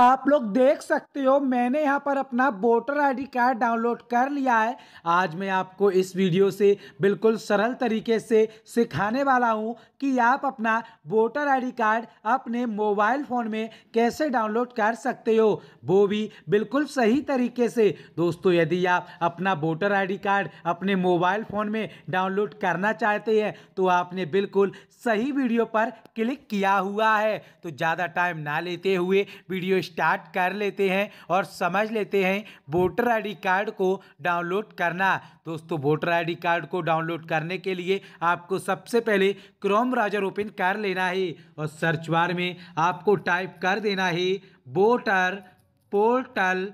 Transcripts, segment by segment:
आप लोग देख सकते हो मैंने यहाँ पर अपना वोटर आईडी कार्ड डाउनलोड कर लिया है आज मैं आपको इस वीडियो से बिल्कुल सरल तरीके से सिखाने वाला हूँ कि आप अपना वोटर आईडी कार्ड अपने मोबाइल फ़ोन में कैसे डाउनलोड कर सकते हो वो भी बिल्कुल सही तरीके से दोस्तों यदि आप अपना वोटर आईडी कार्ड अपने मोबाइल फ़ोन में डाउनलोड करना चाहते हैं तो आपने बिल्कुल सही वीडियो पर क्लिक किया हुआ है तो ज़्यादा टाइम ना लेते हुए वीडियो स्टार्ट कर लेते हैं और समझ लेते हैं वोटर आईडी कार्ड को डाउनलोड करना दोस्तों वोटर आईडी कार्ड को डाउनलोड करने के लिए आपको सबसे पहले क्रोम ब्राउजर ओपन कर लेना है और सर्च बार में आपको टाइप कर देना है वोटर पोर्टल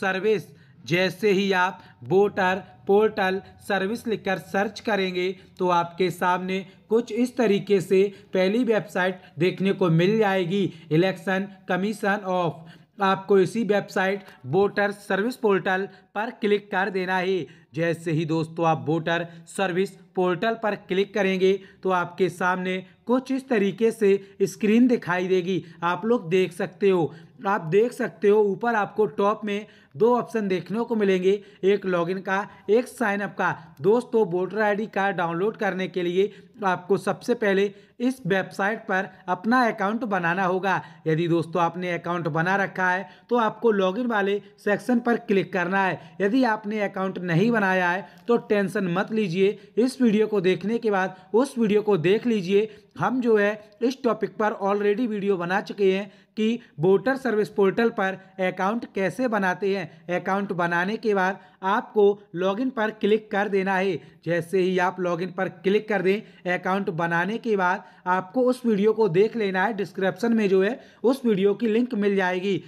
सर्विस जैसे ही आप वोटर पोर्टल सर्विस लिखकर सर्च करेंगे तो आपके सामने कुछ इस तरीके से पहली वेबसाइट देखने को मिल जाएगी इलेक्शन कमीशन ऑफ आपको इसी वेबसाइट वोटर सर्विस पोर्टल पर क्लिक कर देना है जैसे ही दोस्तों आप वोटर सर्विस पोर्टल पर क्लिक करेंगे तो आपके सामने कुछ इस तरीके से स्क्रीन दिखाई देगी आप लोग देख सकते हो आप देख सकते हो ऊपर आपको टॉप में दो ऑप्शन देखने को मिलेंगे एक लॉगिन का एक साइनअप का दोस्तों वोटर आई कार्ड डाउनलोड करने के लिए तो आपको सबसे पहले इस वेबसाइट पर अपना अकाउंट बनाना होगा यदि दोस्तों आपने अकाउंट बना रखा है तो आपको लॉगिन वाले सेक्शन पर क्लिक करना है यदि आपने अकाउंट नहीं बनाया है तो टेंशन मत लीजिए इस वीडियो को देखने के बाद उस वीडियो को देख लीजिए हम जो है इस टॉपिक पर ऑलरेडी वीडियो बना चुके हैं कि वोटर सर्विस पोर्टल पर अकाउंट कैसे बनाते हैं अकाउंट बनाने के बाद आपको लॉगिन पर क्लिक कर देना है जैसे ही आप लॉगिन पर क्लिक कर दें अकाउंट बनाने के बाद आपको उस वीडियो को देख लेना है डिस्क्रिप्शन में जो है उस वीडियो की लिंक मिल जाएगी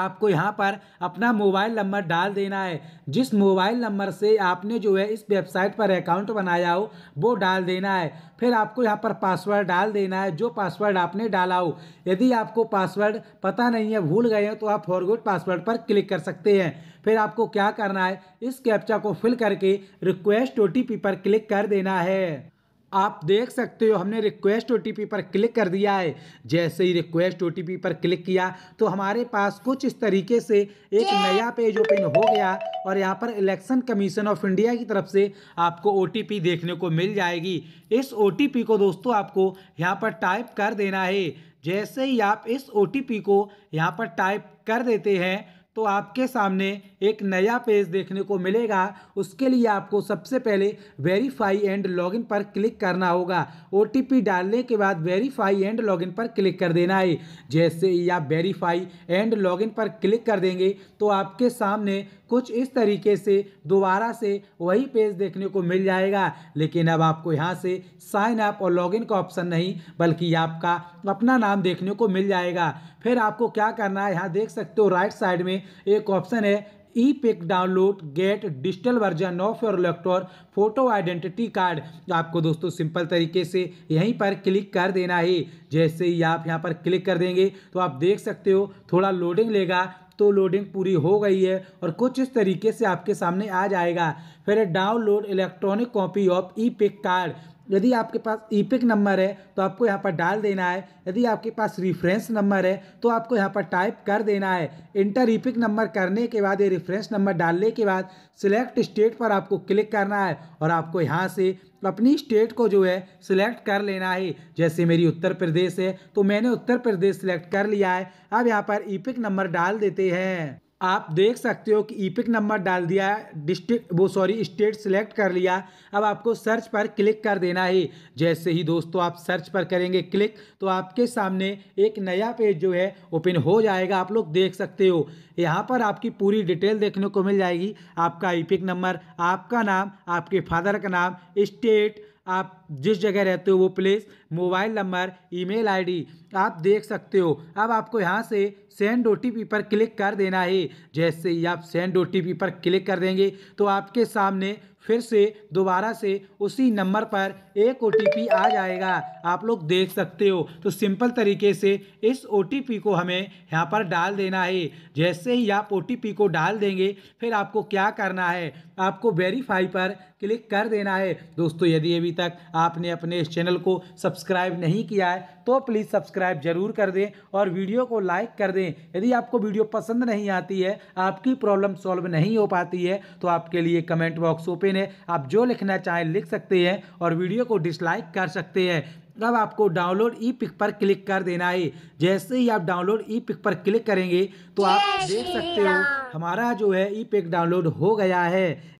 आपको यहाँ पर अपना मोबाइल नंबर डाल देना है जिस मोबाइल नंबर से आपने जो है इस वेबसाइट पर अकाउंट बनाया हो वो डाल देना है फिर आपको यहाँ पर पासवर्ड डाल देना है जो पासवर्ड आपने डाला हो यदि आपको पासवर्ड पता नहीं है भूल गए हो तो आप फॉरगुड पासवर्ड पर क्लिक कर सकते हैं फिर आपको क्या करना है इस कैप्चा को फिल करके रिक्वेस्ट ओ पर क्लिक कर देना है आप देख सकते हो हमने रिक्वेस्ट ओ पर क्लिक कर दिया है जैसे ही रिक्वेस्ट ओ पर क्लिक किया तो हमारे पास कुछ इस तरीके से एक नया पेज ओपन हो गया और यहाँ पर इलेक्शन कमीशन ऑफ इंडिया की तरफ से आपको ओ देखने को मिल जाएगी इस ओ को दोस्तों आपको यहाँ पर टाइप कर देना है जैसे ही आप इस ओ को यहाँ पर टाइप कर देते हैं तो आपके सामने एक नया पेज देखने को मिलेगा उसके लिए आपको सबसे पहले वेरीफाई एंड लॉगिन पर क्लिक करना होगा ओ डालने के बाद वेरीफाई एंड लॉगिन पर क्लिक कर देना है जैसे ही आप वेरीफाई एंड लॉगिन पर क्लिक कर देंगे तो आपके सामने कुछ इस तरीके से दोबारा से वही पेज देखने को मिल जाएगा लेकिन अब आपको यहाँ से साइन अप और लॉगिन का ऑप्शन नहीं बल्कि आपका अपना नाम देखने को मिल जाएगा फिर आपको क्या करना है यहाँ देख सकते हो राइट साइड में एक ऑप्शन है E pic download get digital version of your electron photo identity card आपको दोस्तों सिंपल तरीके से यहीं पर क्लिक कर देना है जैसे ही आप यहां पर क्लिक कर देंगे तो आप देख सकते हो थोड़ा लोडिंग लेगा तो लोडिंग पूरी हो गई है और कुछ इस तरीके से आपके सामने आ जाएगा फिर download electronic copy of E pic card यदि आपके पास ई पिक नंबर है तो आपको यहाँ पर डाल देना है यदि आपके पास रिफरेंस नंबर है तो आपको यहाँ पर टाइप कर देना है इंटर ई पिक नंबर करने के बाद ये रिफरेंस नंबर डालने के बाद सिलेक्ट स्टेट पर आपको क्लिक करना है और आपको यहाँ से अपनी स्टेट को जो है सिलेक्ट कर लेना है जैसे मेरी उत्तर प्रदेश है तो मैंने उत्तर प्रदेश सिलेक्ट कर लिया है अब यहाँ पर ई पिक नंबर डाल देते हैं आप देख सकते हो कि ईपिक e नंबर डाल दिया डिस्ट्रिक्ट वो सॉरी स्टेट सिलेक्ट कर लिया अब आपको सर्च पर क्लिक कर देना है जैसे ही दोस्तों आप सर्च पर करेंगे क्लिक तो आपके सामने एक नया पेज जो है ओपन हो जाएगा आप लोग देख सकते हो यहाँ पर आपकी पूरी डिटेल देखने को मिल जाएगी आपका ईपिक e नंबर आपका नाम आपके फादर का नाम स्टेट आप जिस जगह रहते हो वो place mobile number email ID आप देख सकते हो अब आपको यहाँ से सेंड ओ पर क्लिक कर देना है जैसे ही आप सेंड ओ पर क्लिक कर देंगे तो आपके सामने फिर से दोबारा से उसी नंबर पर एक ओ आ जाएगा आप लोग देख सकते हो तो सिंपल तरीके से इस ओ को हमें यहाँ पर डाल देना है जैसे ही आप ओ को डाल देंगे फिर आपको क्या करना है आपको वेरीफाई पर क्लिक कर देना है दोस्तों यदि अभी तक आपने अपने इस चैनल को सब्सक्राइब नहीं किया है तो प्लीज़ सब्सक्राइब जरूर कर दें और वीडियो को लाइक कर दें यदि आपको वीडियो पसंद नहीं आती है आपकी प्रॉब्लम सॉल्व नहीं हो पाती है तो आपके लिए कमेंट बॉक्स ओपन है आप जो लिखना चाहें लिख सकते हैं और वीडियो को डिसलाइक कर सकते हैं अब आपको डाउनलोड ई पिक पर क्लिक कर देना है जैसे ही आप डाउनलोड ई पिक पर क्लिक करेंगे तो आप देख सकते हो हमारा जो है ई पिक डाउनलोड हो गया है